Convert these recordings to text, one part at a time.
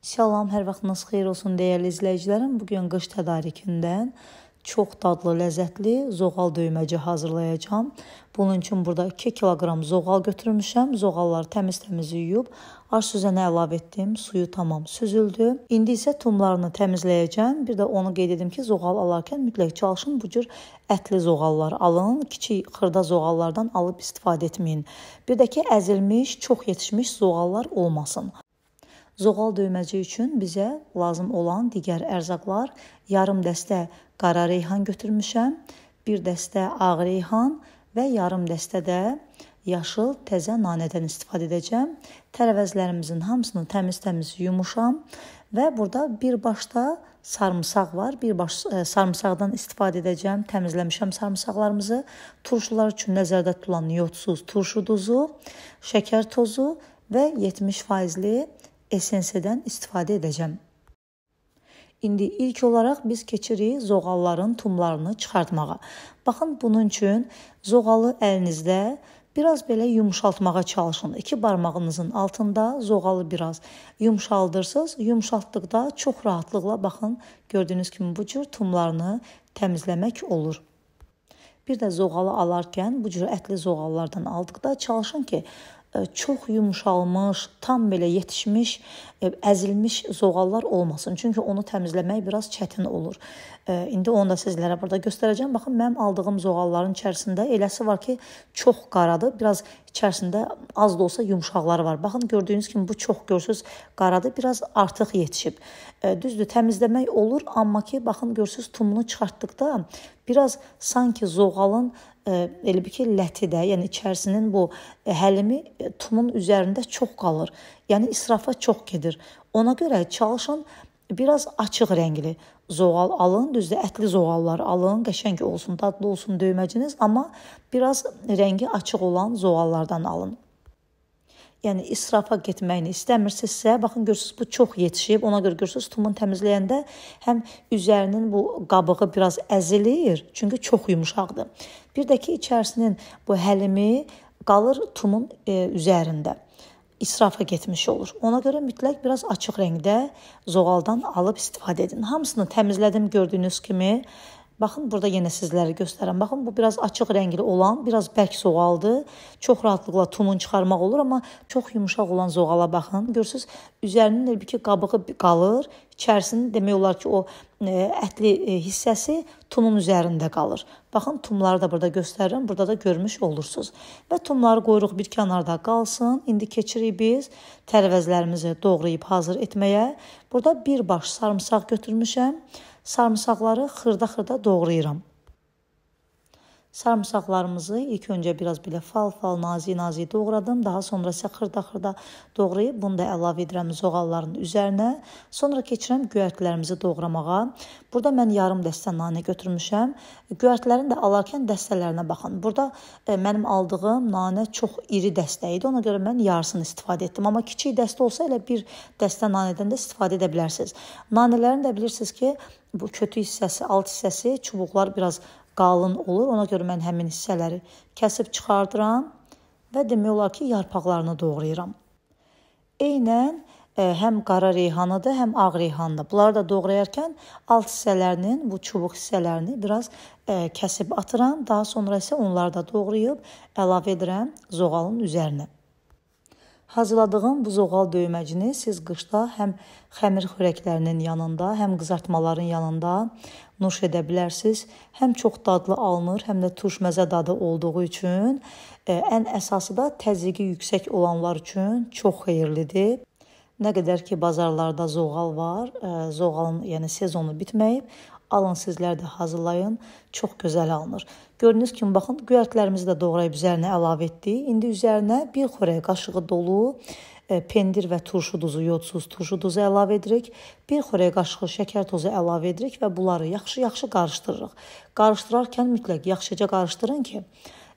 Salam, hər vaxtınız xeyir olsun dəyərli izləyicilərim. Bu gün qış tədarikindən çox dadlı, ləzzətli zoğal döyməci hazırlayacağam. Bunun üçün burada 2 kiloqram zoğal götürmüşəm. Zoğalları təmiz-təmiz yuyub arş süzənə əlavə etdim. Suyu tamam süzüldü. İndi isə tumlarını təmizləyəcəm. Bir də onu qeyd edim ki, zoğal alarkən mütləq çalışın bu cür ətli zoğallar alın. Kiçik xırda zoğallardan alıb istifadə etməyin. Bir də ki, əzilmiş, çox yetişmiş zoğallar olmasın. Zoğal döyməci üçün bizə lazım olan digər ərzaqlar yarım dəstə qara reyhan götürmüşəm, bir dəstə ağ reyhan və yarım dəstə də yaşıl təzə nanədən istifadə edəcəm. Tərəvəzlərimizin hamısını təmiz-təmiz yumuşam və burada birbaşda sarımsaq var. Birbaş e, sarımsaqdan istifadə edəcəm. Təmizləmişəm sarımsaqlarımızı. Turşular üçün nəzərdə tutulan yodsuz turşu duzu, şəkər tozu və 70%-li essensiyadan istifadə edəcəm. İndi ilk olaraq biz keçirik zoğalların tumlarını çıxartmağa. Baxın bunun üçün zoğalı əlinizdə biraz belə yumşaltmağa çalışın. İki barmağınızın altında zoğalı biraz yumşaldırsınız. Yumşaltdıqda çox rahatlıqla baxın, gördüyünüz kimi bu cür tumlarını təmizləmək olur. Bir də zoğalı alarkən bu cür ətli zoğallardan aldıqda çalışın ki, E, çox yumşalmış, tam belə yetişmiş, e, əzilmiş zoğallar olmasın. Çünki onu təmizləmək biraz çətin olur. E, indi onu da sizlərə burada göstərəcəm. Baxın, mənim aldığım zoğalların içərisində eləsi var ki, çox qaradır. Biraz içərisində az da olsa yumşaqları var. Baxın, gördüyünüz kimi bu çox görsüz qaradır, biraz artıq yetişib. Düzdür, təmizləmək olur, amma ki, baxın görsüz tumunu çıxartdıqda Biraz sanki zoğalın e, elə bir ki, ləti də, yəni içərisinin bu e, həlimi e, tumun üzərində çox qalır. Yəni israfa çox gedir. Ona görə çalışın biraz açıq rəngli zoğal alın, düzdür, ətli zoğallar alın, qəşəng olsun, dadlı olsun döyməciniz, amma biraz rəngi açıq olan zoğallardan alın yəni israfa getməyini istəmirsinizsə, baxın görürsüz bu çox yetişib. Ona görə görürsüz tumun təmizləyəndə həm üzərinin bu qabığı biraz əzilir, çünki çox yumşaqdır. Bir də ki, içərisinin bu həlimi qalır tumun e, üzərində israfa getmiş olur. Ona görə mütləq biraz açıq rəngdə zoğaldan alıb istifadə edin. Hamısını təmizlədim gördüyünüz kimi. Baxın, burada yenə sizlərə göstərəm. Baxın, bu biraz açıq rəngli olan, biraz bərk zoğaldır. Çox rahatlıqla tumun çıxarmaq olur, amma çox yumşaq olan zoğala baxın. Görürsüz, üzərinin elə bir ki, qabığı qalır. İçərisinin demək olar ki, o e, ətli e, hissəsi tumun üzərində qalır. Baxın, tumları da burada göstərirəm. Burada da görmüş olursunuz. Və tumları qoyuruq bir kənarda qalsın. İndi keçirik biz tərəvəzlərimizi doğrayıb hazır etməyə. Burada bir baş sarımsaq götürmüşəm sarımsaqları xırda-xırda doğrayıram. Sarımsaqlarımızı ilk öncə biraz belə fal-fal, nazik-nazik doğradım. Daha sonra isə xırda-xırda doğrayıb bunu da əlavə edirəm zoğalların üzərinə. Sonra keçirəm göyərtlərimizi doğramağa. Burada mən yarım dəstə nanə götürmüşəm. Göyərtlərini də alarkən dəstələrinə baxın. Burada e, mənim aldığım nanə çox iri dəstə idi. Ona görə mən yarısını istifadə etdim. Amma kiçik dəstə olsa elə bir dəstə nanədən də istifadə edə bilərsiniz. Nanələrin də bilirsiniz ki, bu kötü hissəsi, alt hissəsi çubuqlar biraz qalın olur. Ona görə mən həmin hissələri kəsib çıxardıram və demək olar ki, yarpaqlarını doğrayıram. Eynən e, həm qara reyhanı da, həm ağ reyhanı da. Bunları da doğrayarkən alt hissələrinin, bu çubuq hissələrini biraz ə, e, kəsib atıram. Daha sonra isə onları da doğrayıb əlavə edirəm zoğalın üzərinə. Hazırladığım buzoğal döyməcini siz qışda həm xəmir xörəklərinin yanında, həm qızartmaların yanında nuş edə bilərsiniz. Həm çox dadlı alınır, həm də turş məzə dadı olduğu üçün e, ən əsası da təzyiqi yüksək olanlar üçün çox xeyirlidir. Nə qədər ki bazarlarda zoğal var, e, zoğalın yəni sezonu bitməyib, alın sizlər də hazırlayın. Çox gözəl alınır. Gördüyünüz kimi baxın, göyərtlərimizi də doğrayıb üzərinə əlavə etdik. İndi üzərinə bir xörək qaşığı dolu e, pendir və turşu duzu, yodsuz turşu duzu əlavə edirik. Bir xörək qaşığı şəkər tozu əlavə edirik və bunları yaxşı-yaxşı qarışdırırıq. Qarışdırarkən mütləq yaxşıca qarışdırın ki,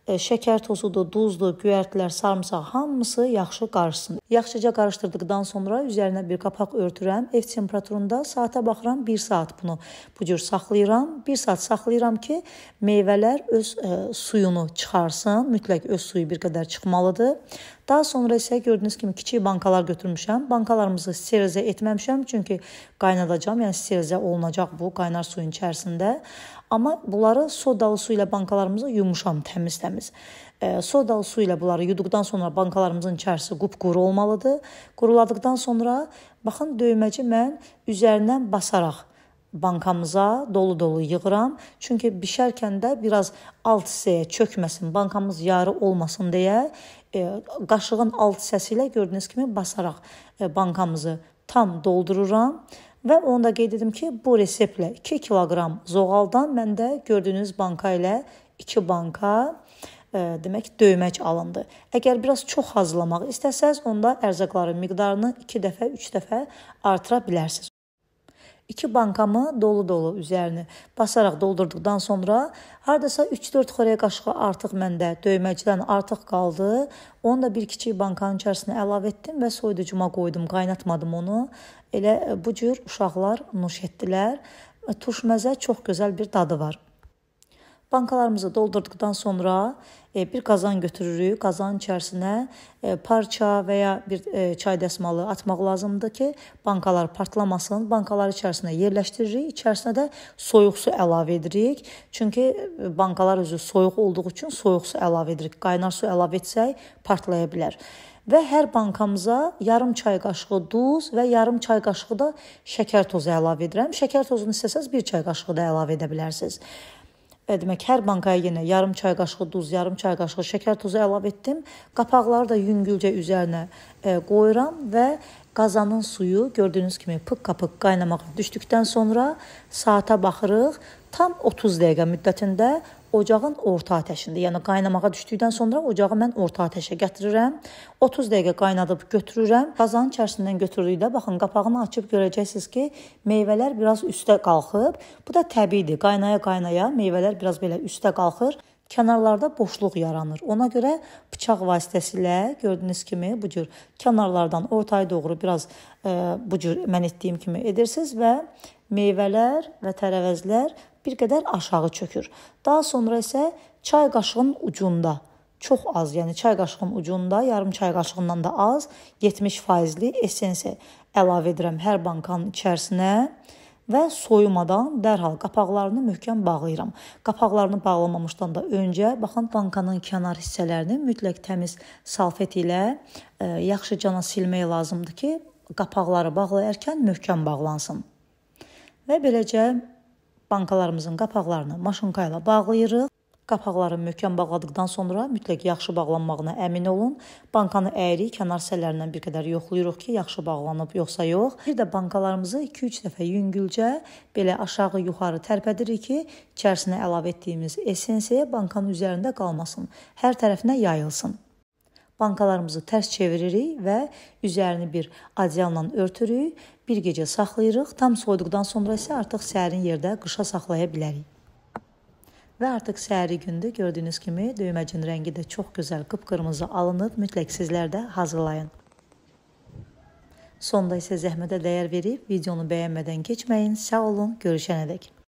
E, şəkər tozudur, duzdur, göyərtlər, sarımsaq hamısı yaxşı qarışsın. Yaxşıca qarışdırdıqdan sonra üzərinə bir qapaq örtürəm. Ev temperaturunda saata baxıram 1 saat bunu bu cür saxlayıram. 1 saat saxlayıram ki, meyvələr öz ə, e, suyunu çıxarsın. Mütləq öz suyu bir qədər çıxmalıdır. Daha sonra isə gördüyünüz kimi kiçik bankalar götürmüşəm. Bankalarımızı sterilizə etməmişəm çünki qaynadacağam, yəni sterilizə olunacaq bu qaynar suyun içərisində. Amma bunları sodalı su ilə bankalarımızı yumuşam, təmiz-təmiz. E, sodalı su ilə bunları yuduqdan sonra bankalarımızın içərisi qupquru olmalıdır. Quruladıqdan sonra baxın döyməci mən üzərindən basaraq bankamıza dolu-dolu yığıram. Çünki bişərkən də biraz alt hissəyə çökməsin, bankamız yarı olmasın deyə e, qaşığın alt hissəsi ilə gördüyünüz kimi basaraq e, bankamızı tam doldururam. E, Və onu da qeyd edim ki, bu reseptlə 2 kiloqram zoğaldan məndə gördüyünüz banka ilə 2 banka ə, e, demək döymək alındı. Əgər biraz çox hazırlamaq istəsəz, onda ərzaqların miqdarını 2 dəfə, 3 dəfə artıra bilərsiniz. İki bankamı dolu-dolu üzərini basaraq doldurduqdan sonra hardasa 3-4 xörək qaşığı artıq məndə döyməcidən artıq qaldı. Onu da bir kiçik bankanın içərisinə əlavə etdim və soyuducuma qoydum, qaynatmadım onu. Elə e, bu cür uşaqlar nuş etdilər. E, Turşməzə çox gözəl bir dadı var. Bankalarımızı doldurduqdan sonra E, bir qazan götürürük. Qazanın içərisinə e, parça və ya bir e, çay dəsmalı atmaq lazımdır ki, bankalar partlamasın. Bankalar içərisinə yerləşdiririk. İçərisinə də soyuq su əlavə edirik. Çünki bankalar özü soyuq olduğu üçün soyuq su əlavə edirik. Qaynar su əlavə etsək partlaya bilər və hər bankamıza yarım çay qaşığı duz və yarım çay qaşığı da şəkər tozu əlavə edirəm. Şəkər tozunu istəsəz 1 çay qaşığı da əlavə edə bilərsiniz demək hər bankaya yenə yarım çay qaşığı duz, yarım çay qaşığı şəkər tuzu əlavə etdim. Qapaqları da yüngülcə üzərinə e, qoyuram və qazanın suyu gördüyünüz kimi pıqqa-pıqq qaynamağa düşdükdən sonra saata baxırıq. Tam 30 dəqiqə müddətində ocağın orta atəşində, yəni qaynamağa düşdükdən sonra ocağı mən orta atəşə gətirirəm. 30 dəqiqə qaynadıb götürürəm. Qazanın içərisindən götürdükdə baxın qapağını açıb görəcəksiniz ki, meyvələr biraz üstə qalxıb. Bu da təbiidir. Qaynaya-qaynaya meyvələr biraz belə üstə qalxır kənarlarda boşluq yaranır. Ona görə bıçaq vasitəsilə gördüyünüz kimi bu cür kənarlardan ortaya doğru biraz ə, e, bu cür mən etdiyim kimi edirsiniz və meyvələr və tərəvəzlər bir qədər aşağı çökür. Daha sonra isə çay qaşığının ucunda çox az, yəni çay qaşığının ucunda, yarım çay qaşığından da az 70%li essensiya əlavə edirəm hər bankanın içərisinə və soyumadan dərhal qapaqlarını möhkəm bağlayıram. Qapaqlarını bağlamamışdan da öncə baxın bankanın kənar hissələrini mütləq təmiz salfet ilə ə, e, yaxşıca silmək lazımdır ki, qapaqları bağlayarkən möhkəm bağlansın. Və beləcə bankalarımızın qapaqlarını maşınka ilə bağlayırıq. Qapaqları möhkəm bağladıqdan sonra mütləq yaxşı bağlanmağına əmin olun. Bankanı əyri kənar hissələrindən bir qədər yoxlayırıq ki, yaxşı bağlanıb yoxsa yox. Bir də bankalarımızı 2-3 dəfə yüngülcə belə aşağı-yuxarı tərpədirik ki, içərisinə əlavə etdiyimiz essensiya bankanın üzərində qalmasın, hər tərəfinə yayılsın. Bankalarımızı tərs çeviririk və üzərini bir adyalla örtürük, bir gecə saxlayırıq. Tam soyuduqdan sonra isə artıq sərin yerdə qışa saxlaya bilərik. Və artıq səhəri gündür. Gördüyünüz kimi döyməcin rəngi də çox gözəl qıpqırmızı alınıb. Mütləq sizlər də hazırlayın. Sonda isə zəhmətə dəyər verib videonu bəyənmədən keçməyin. Sağ olun, görüşənədək.